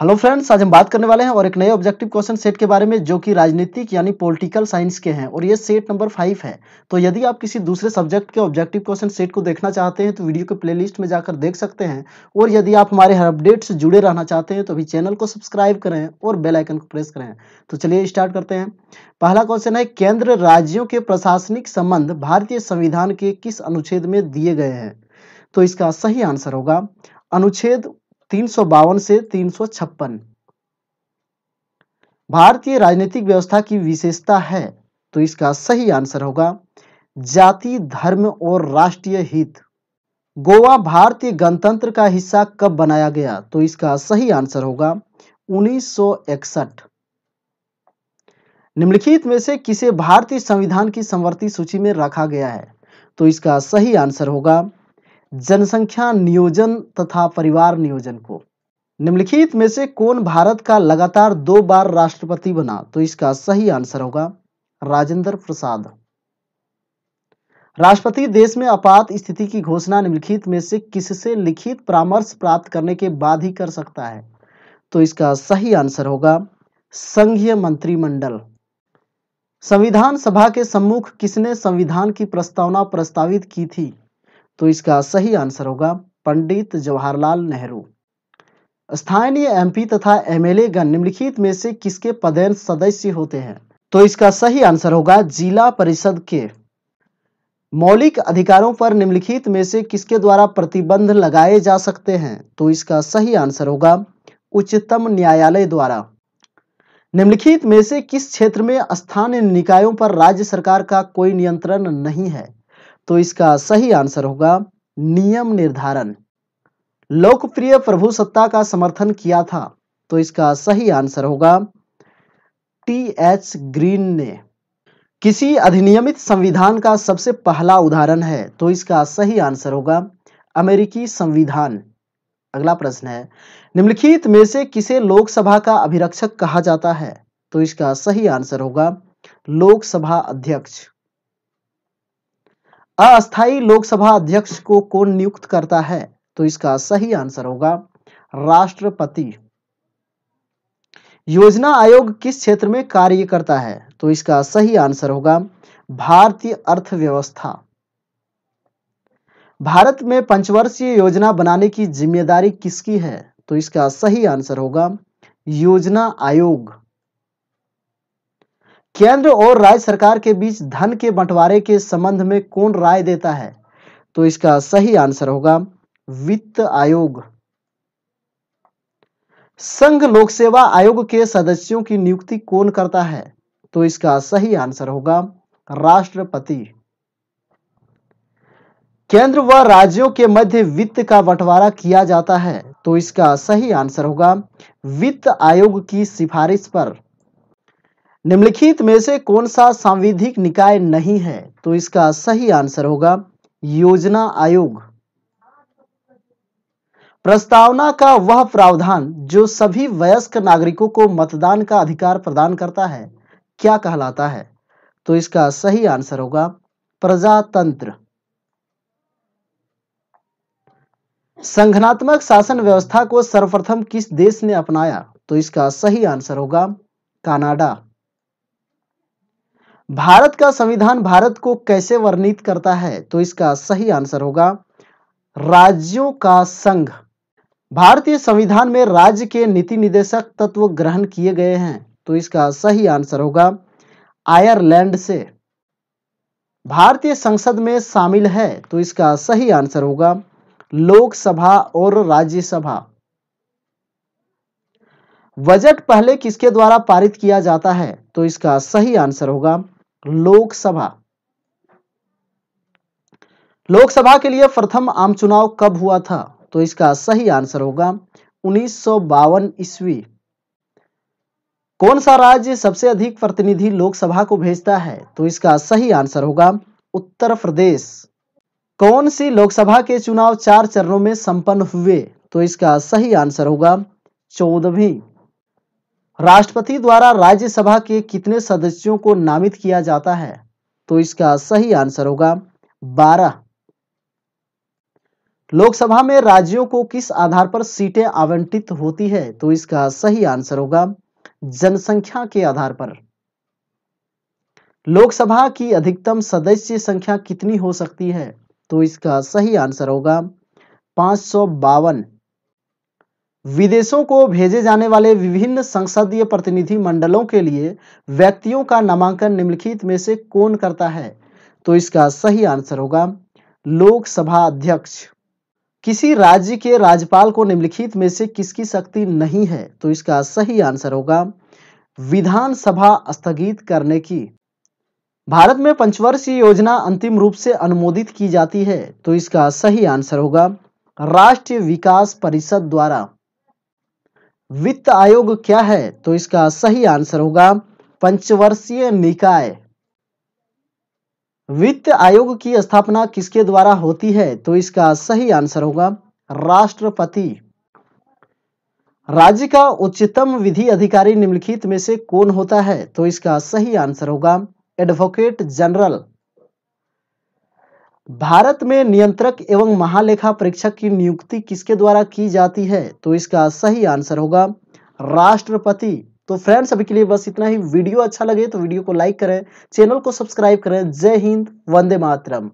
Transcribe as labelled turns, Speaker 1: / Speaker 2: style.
Speaker 1: hello friends आज हम बात करने वाले हैं और एक नए ऑब्जेक्टिव क्वेश्चन सेट के बारे में जो कि राजनीतिक यानी पॉलिटिकल साइंस के हैं और ये सेट नंबर फाइव है तो यदि आप किसी दूसरे सब्जेक्ट के ऑब्जेक्टिव क्वेश्चन सेट को देखना चाहते हैं तो वीडियो के प्लेलिस्ट में जाकर देख सकते हैं और यदि आप हमारे हर अपडेट से जुड़े रहना चाहते हैं तो अभी चैनल को सब्सक्राइब करें और बेलाइकन को प्रेस करें तो चलिए स्टार्ट करते हैं पहला क्वेश्चन है केंद्र राज्यों के प्रशासनिक संबंध भारतीय संविधान के किस अनुच्छेद में दिए गए हैं तो इसका सही आंसर होगा अनुच्छेद तीन से तीन भारतीय राजनीतिक व्यवस्था की विशेषता है तो इसका सही आंसर होगा जाति धर्म और राष्ट्रीय हित गोवा भारतीय गणतंत्र का हिस्सा कब बनाया गया तो इसका सही आंसर होगा 1961 निम्नलिखित में से किसे भारतीय संविधान की समवर्ती सूची में रखा गया है तो इसका सही आंसर होगा जनसंख्या नियोजन तथा परिवार नियोजन को निम्नलिखित में से कौन भारत का लगातार दो बार राष्ट्रपति बना तो इसका सही आंसर होगा राजेंद्र प्रसाद राष्ट्रपति देश में आपात स्थिति की घोषणा निम्नलिखित में से किससे लिखित परामर्श प्राप्त करने के बाद ही कर सकता है तो इसका सही आंसर होगा संघीय मंत्रिमंडल संविधान सभा के सम्मुख किसने संविधान की प्रस्तावना प्रस्तावित की थी तो इसका सही आंसर होगा पंडित जवाहरलाल नेहरू स्थानीय एमपी तथा गण निम्नलिखित में से किसके पदेन सदस्य होते हैं तो इसका सही आंसर होगा जिला परिषद के मौलिक अधिकारों पर निम्नलिखित में से किसके द्वारा प्रतिबंध लगाए जा सकते हैं तो इसका सही आंसर होगा उच्चतम न्यायालय द्वारा निम्नलिखित में से किस क्षेत्र में स्थानीय निकायों पर राज्य सरकार का कोई नियंत्रण नहीं है तो इसका सही आंसर होगा नियम निर्धारण लोकप्रिय प्रभु सत्ता का समर्थन किया था तो इसका सही आंसर होगा टी एच ग्रीन ने किसी अधिनियमित संविधान का सबसे पहला उदाहरण है तो इसका सही आंसर होगा अमेरिकी संविधान अगला प्रश्न है निम्नलिखित में से किसे लोकसभा का अभिरक्षक कहा जाता है तो इसका सही आंसर होगा लोकसभा अध्यक्ष अस्थाई लोकसभा अध्यक्ष को कौन नियुक्त करता है तो इसका सही आंसर होगा राष्ट्रपति योजना आयोग किस क्षेत्र में कार्य करता है तो इसका सही आंसर होगा भारतीय अर्थव्यवस्था भारत में पंचवर्षीय योजना बनाने की जिम्मेदारी किसकी है तो इसका सही आंसर होगा योजना आयोग केंद्र और राज्य सरकार के बीच धन के बंटवारे के संबंध में कौन राय देता है तो इसका सही आंसर होगा वित्त आयोग संघ लोक सेवा आयोग के सदस्यों की नियुक्ति कौन करता है तो इसका सही आंसर होगा राष्ट्रपति केंद्र व राज्यों के मध्य वित्त का बंटवारा किया जाता है तो इसका सही आंसर होगा वित्त आयोग की सिफारिश पर निम्नलिखित में से कौन सा सांविधिक निकाय नहीं है तो इसका सही आंसर होगा योजना आयोग प्रस्तावना का वह प्रावधान जो सभी वयस्क नागरिकों को मतदान का अधिकार प्रदान करता है क्या कहलाता है तो इसका सही आंसर होगा प्रजातंत्र संघनात्मक शासन व्यवस्था को सर्वप्रथम किस देश ने अपनाया तो इसका सही आंसर होगा कनाडा भारत का संविधान भारत को कैसे वर्णित करता है तो इसका सही आंसर होगा राज्यों का संघ भारतीय संविधान में राज्य के नीति निदेशक तत्व ग्रहण किए गए हैं तो इसका सही आंसर होगा आयरलैंड से भारतीय संसद में शामिल है तो इसका सही आंसर होगा लोकसभा और राज्यसभा बजट पहले किसके द्वारा पारित किया जाता है तो इसका सही आंसर होगा लोकसभा लोकसभा के लिए प्रथम आम चुनाव कब हुआ था तो इसका सही आंसर होगा उन्नीस ईस्वी कौन सा राज्य सबसे अधिक प्रतिनिधि लोकसभा को भेजता है तो इसका सही आंसर होगा उत्तर प्रदेश कौन सी लोकसभा के चुनाव चार चरणों में संपन्न हुए तो इसका सही आंसर होगा चौदहवीं राष्ट्रपति द्वारा राज्यसभा के कितने सदस्यों को नामित किया जाता है तो इसका सही आंसर होगा बारह लोकसभा में राज्यों को किस आधार पर सीटें आवंटित होती है तो इसका सही आंसर होगा जनसंख्या के आधार पर लोकसभा की अधिकतम सदस्य संख्या कितनी हो सकती है तो इसका सही आंसर होगा पांच सौ बावन विदेशों को भेजे जाने वाले विभिन्न संसदीय प्रतिनिधि मंडलों के लिए व्यक्तियों का नामांकन निम्नलिखित में से कौन करता है तो इसका सही आंसर होगा लोकसभा अध्यक्ष किसी राज्य के राज्यपाल को निम्नलिखित में से किसकी शक्ति नहीं है तो इसका सही आंसर होगा विधानसभा स्थगित करने की भारत में पंचवर्षीय योजना अंतिम रूप से अनुमोदित की जाती है तो इसका सही आंसर होगा राष्ट्रीय विकास परिषद द्वारा वित्त आयोग क्या है तो इसका सही आंसर होगा पंचवर्षीय निकाय वित्त आयोग की स्थापना किसके द्वारा होती है तो इसका सही आंसर होगा राष्ट्रपति राज्य का उच्चतम विधि अधिकारी निम्नलिखित में से कौन होता है तो इसका सही आंसर होगा एडवोकेट जनरल भारत में नियंत्रक एवं महालेखा परीक्षक की नियुक्ति किसके द्वारा की जाती है तो इसका सही आंसर होगा राष्ट्रपति तो फ्रेंड्स अभी के लिए बस इतना ही वीडियो अच्छा लगे तो वीडियो को लाइक करें चैनल को सब्सक्राइब करें जय हिंद वंदे मातरम